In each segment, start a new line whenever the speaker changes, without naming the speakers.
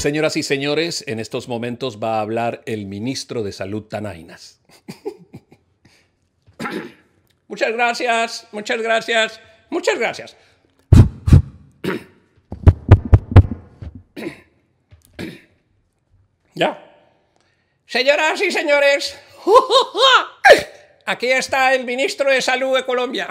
Señoras y señores, en estos momentos va a hablar el ministro de Salud Tanainas. muchas gracias, muchas gracias, muchas gracias. ya. Señoras y señores, aquí está el ministro de Salud de Colombia.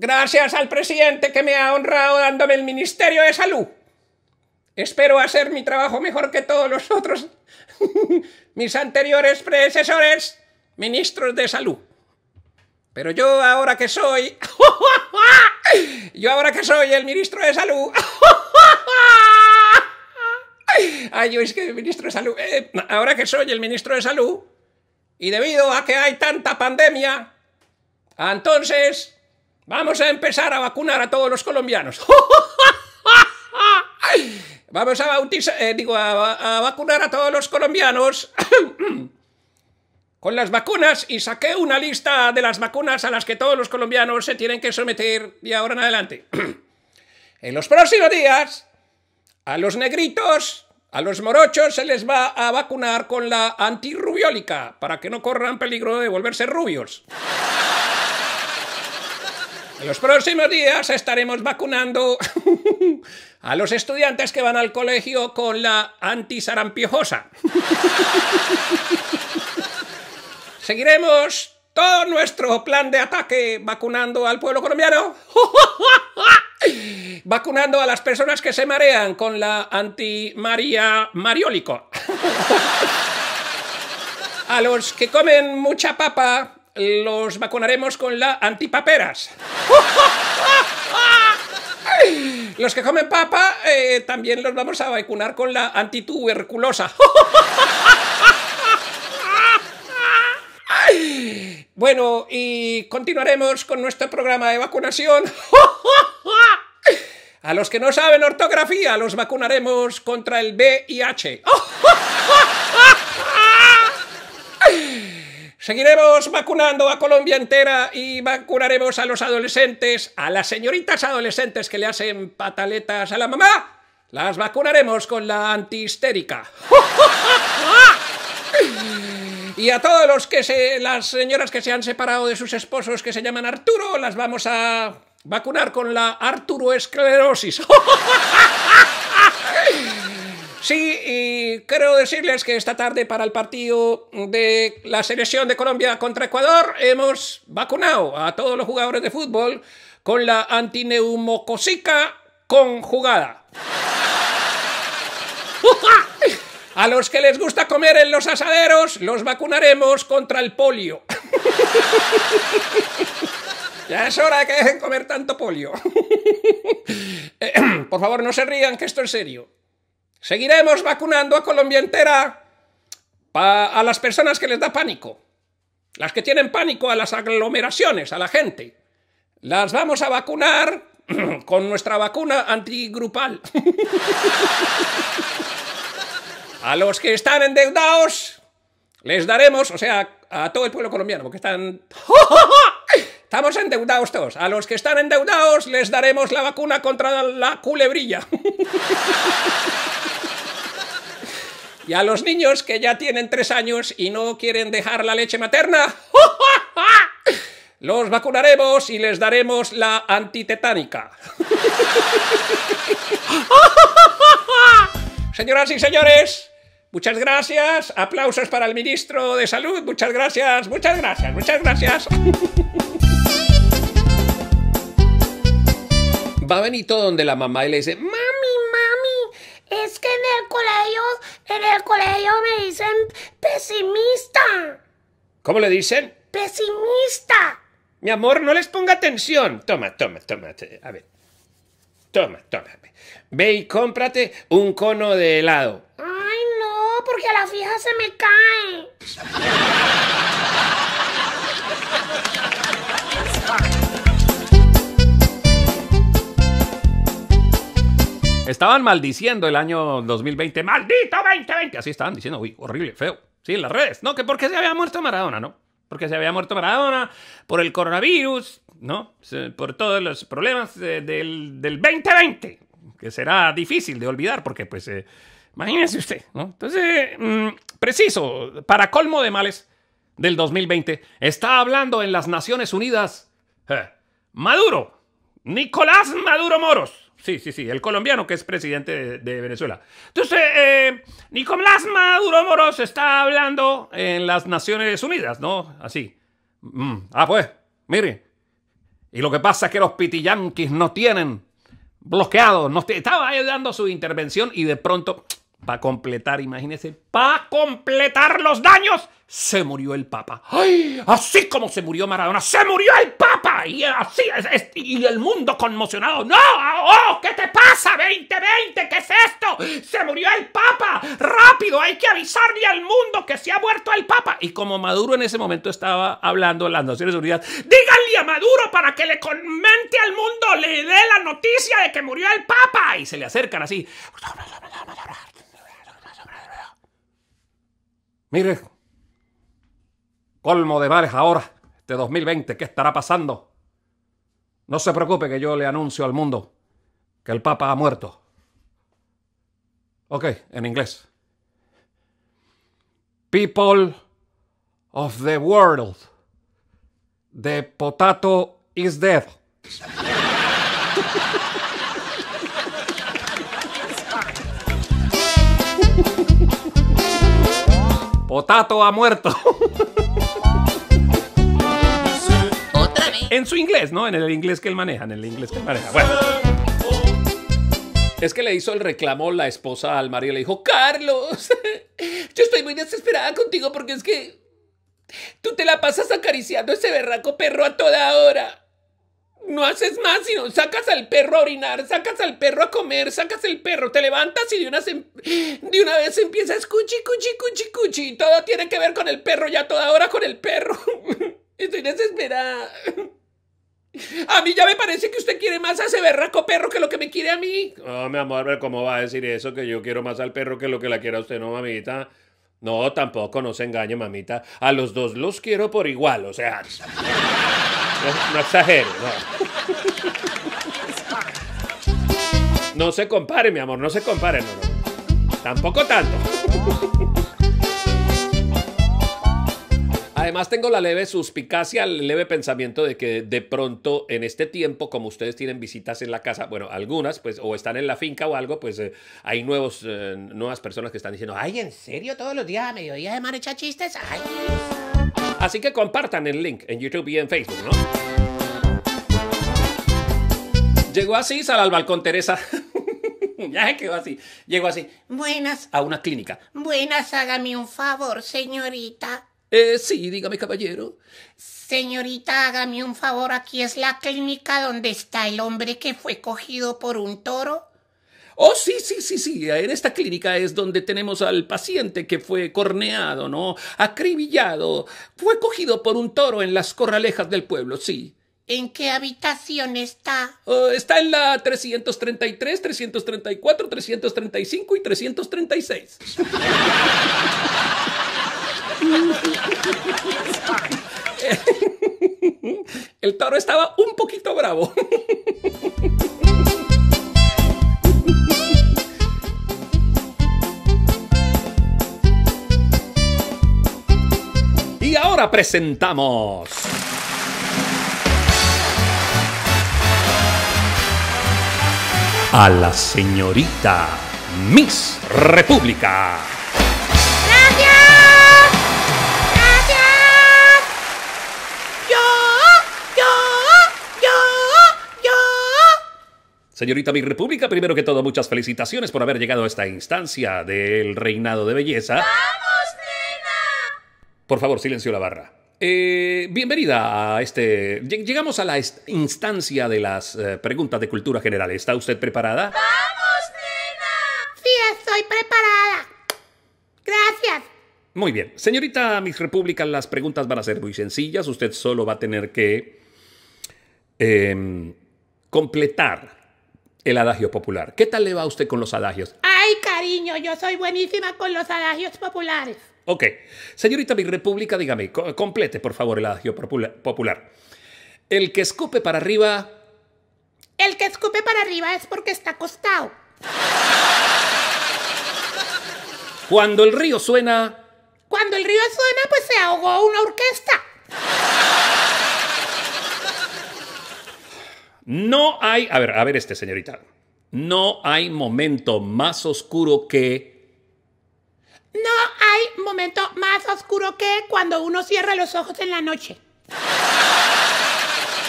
Gracias al presidente que me ha honrado dándome el Ministerio de Salud. Espero hacer mi trabajo mejor que todos los otros, mis anteriores predecesores, ministros de salud. Pero yo ahora que soy... yo ahora que soy el ministro de salud... Ay, yo es que el ministro de salud... Eh, ahora que soy el ministro de salud... Y debido a que hay tanta pandemia... Entonces, Vamos a empezar a vacunar a todos los colombianos. Vamos a eh, digo, a, vacunar a todos los colombianos con las vacunas y saqué una lista de las vacunas a las que todos los colombianos se tienen que someter de ahora en adelante. en los próximos días, a los negritos, a los morochos se les va a vacunar con la antirrubiólica para que no corran peligro de volverse rubios. En los próximos días estaremos vacunando a los estudiantes que van al colegio con la anti antisarampiojosa. Seguiremos todo nuestro plan de ataque vacunando al pueblo colombiano. vacunando a las personas que se marean con la anti-María Mariólico. a los que comen mucha papa los vacunaremos con la antipaperas. Los que comen papa eh, también los vamos a vacunar con la antituberculosa. Bueno, y continuaremos con nuestro programa de vacunación. A los que no saben ortografía los vacunaremos contra el VIH. Seguiremos vacunando a Colombia entera y vacunaremos a los adolescentes, a las señoritas adolescentes que le hacen pataletas a la mamá. Las vacunaremos con la antihistérica. Y a todos los que se, las señoras que se han separado de sus esposos que se llaman Arturo, las vamos a vacunar con la Arturo Arturoesclerosis. Sí, y quiero decirles que esta tarde para el partido de la selección de Colombia contra Ecuador hemos vacunado a todos los jugadores de fútbol con la antineumocosica conjugada. A los que les gusta comer en los asaderos, los vacunaremos contra el polio. Ya es hora de que dejen comer tanto polio. Eh, por favor, no se rían, que esto es serio. Seguiremos vacunando a Colombia entera a las personas que les da pánico. Las que tienen pánico a las aglomeraciones, a la gente. Las vamos a vacunar con nuestra vacuna antigrupal. a los que están endeudados, les daremos, o sea, a todo el pueblo colombiano, porque están... Estamos endeudados todos. A los que están endeudados les daremos la vacuna contra la culebrilla. Y a los niños que ya tienen tres años y no quieren dejar la leche materna, los vacunaremos y les daremos la antitetánica. Señoras y señores, muchas gracias. Aplausos para el ministro de Salud. Muchas gracias, muchas gracias, muchas gracias. Va Benito donde la mamá y le dice, mami,
mami, es que en el colegio en el colegio me dicen pesimista.
¿Cómo le dicen?
Pesimista.
Mi amor, no les ponga atención. Toma, toma, toma. A ver. Toma, toma. Ve y cómprate un cono de helado.
Ay, no, porque a la fija se me cae.
Estaban maldiciendo el año 2020. ¡Maldito 2020! Así estaban diciendo, uy, horrible, feo. Sí, en las redes. No, que porque se había muerto Maradona, ¿no? Porque se había muerto Maradona por el coronavirus, ¿no? Por todos los problemas del, 2020, que será difícil de olvidar porque, pues, eh, imagínese usted, ¿no? Entonces, mm, preciso, para colmo de males del 2020, está hablando en las Naciones Unidas eh, Maduro, Nicolás Maduro Moros Sí, sí, sí, el colombiano que es presidente de, Venezuela. Entonces, eh, Nicolás Maduro Moros está hablando en las Naciones Unidas, ¿no? Así. Mm. Ah, pues, mire. Y lo que pasa es que los pitiyanquis no tienen bloqueado. No, estaba ahí dando su intervención y de pronto para completar, imagínense, para completar los daños, se murió el Papa. ¡Ay! Así como se murió Maradona, se murió el Papa. Y así, y el mundo conmocionado. ¡No!
¡Oh! ¿Qué te pasa? ¡2020! ¿Qué es esto?
¡Se murió el Papa! ¡Rápido! Hay que avisarle al mundo que se ha muerto el Papa. Y como Maduro en ese momento estaba hablando las Naciones Unidas, díganle a Maduro para que le comente al mundo, le dé la noticia de que murió el Papa. Y se le acercan así. Mire, colmo de males ahora, este 2020, ¿qué estará pasando? No se preocupe que yo le anuncio al mundo que el Papa ha muerto. Ok, en inglés. People of the world, the potato is dead. Potato ha muerto. En su inglés, ¿no? En el inglés que él maneja, en el inglés que él maneja. Bueno. Es que le hizo el reclamo la esposa al y Le dijo, Carlos, yo estoy muy desesperada contigo porque es que tú te la pasas acariciando ese berraco perro a toda hora. No haces más sino sacas al perro a orinar, sacas al perro a comer, sacas el perro, te levantas y de una, em-, de una vez empiezas cuchi, cuchi, cuchi, cuchi. Todo tiene que ver con el perro, ya toda hora con el perro. Estoy desesperada. A mí ya me parece que usted quiere más a ese berraco perro que lo que me quiere a mí. No, mi amor, ¿cómo va a decir eso? Que yo quiero más al perro que lo que la quiera usted, no, mamita. No, tampoco, no se engañe, mamita. A los dos los quiero por igual, o sea. No, exagero, no. No se compare, mi amor, no se compare, no, Tampoco tanto. Además tengo la leve suspicacia, el leve pensamiento de que de pronto en este tiempo, como ustedes tienen visitas en la casa, bueno, algunas, pues, o están en la finca o algo, pues eh, hay nuevos, eh, nuevas personas que están diciendo, ay, ¿en serio
todos los días a mediodía de man echa chistes? Ay.
Así que compartan el link en YouTube y en Facebook, ¿no? Llegó así, sal al balcón Teresa. ya quedó así. Llegó así.
Buenas.
A una clínica.
Buenas, hágame un favor, señorita.
Eh, sí, dígame, caballero.
Señorita, hágame un favor. Aquí es la clínica donde está el hombre que fue cogido por un toro.
Oh, sí, sí, sí, sí, en esta clínica es donde tenemos al paciente que fue corneado, ¿no? Acribillado, fue cogido por un toro en las corralejas del pueblo, sí.
¿En qué habitación está?
Oh, está en la 333, 334, 335 y 336. El toro estaba un poquito bravo. presentamos. A la señorita Miss República.
¡Gracias! ¡Gracias! Yo, yo, yo, yo.
Señorita Miss República, primero que todo, muchas felicitaciones por haber llegado a esta instancia del reinado de belleza. ¡Vamos! Por favor, silencio la barra. Eh, bienvenida a este... Llegamos a la instancia de las eh, preguntas de cultura general. ¿Está usted preparada?
¡Vamos, nena! Sí, estoy preparada. Gracias.
Muy bien. Señorita Miss República, las preguntas van a ser muy sencillas. Usted solo va a tener que em, completar el adagio popular. ¿Qué tal le va a usted con los adagios?
Ay, cariño, yo soy buenísima con los adagios populares.
Ok. Señorita mi república, dígame, complete por favor el adagio popular. El que escupe para arriba...
El que escupe para arriba es porque está acostado.
Cuando el río suena...
Cuando el río suena, pues se ahogó una orquesta. No hay... A
ver, a ver este, señorita. No hay momento más oscuro que
no hay momento más oscuro que cuando uno cierra los ojos en la noche.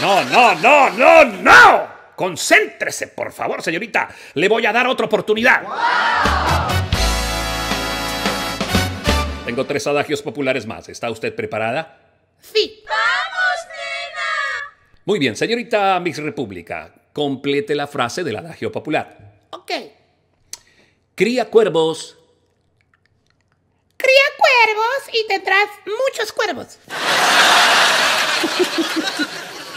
No, no, no, no, no.
Concéntrese, por favor, señorita. Le voy a dar otra oportunidad. Tengo tres adagios populares más. ¿Está usted preparada?
Sí. ¡Vamos, nena!
Muy bien, señorita Miss República, complete la frase del adagio popular. Ok. Cría cuervos
cuervos y tendrás muchos cuervos.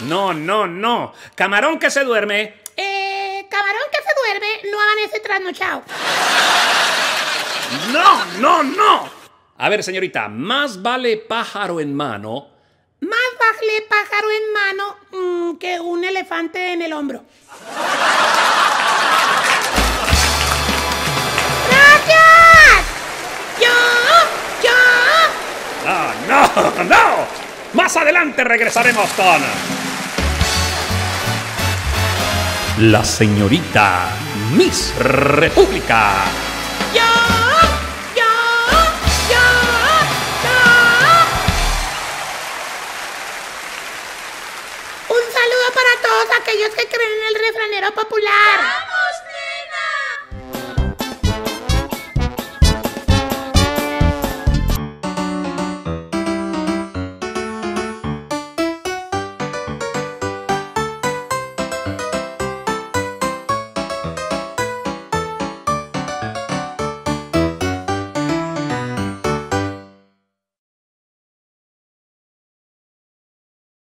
No, no, no. Camarón que se duerme.
Eh, camarón que se duerme no amanece trasnochado.
No, no, no. A ver, señorita, más vale pájaro en mano.
Más vale pájaro en mano mm, que un elefante en el hombro. Ah, no, no,
Más adelante regresaremos con... La señorita Miss República.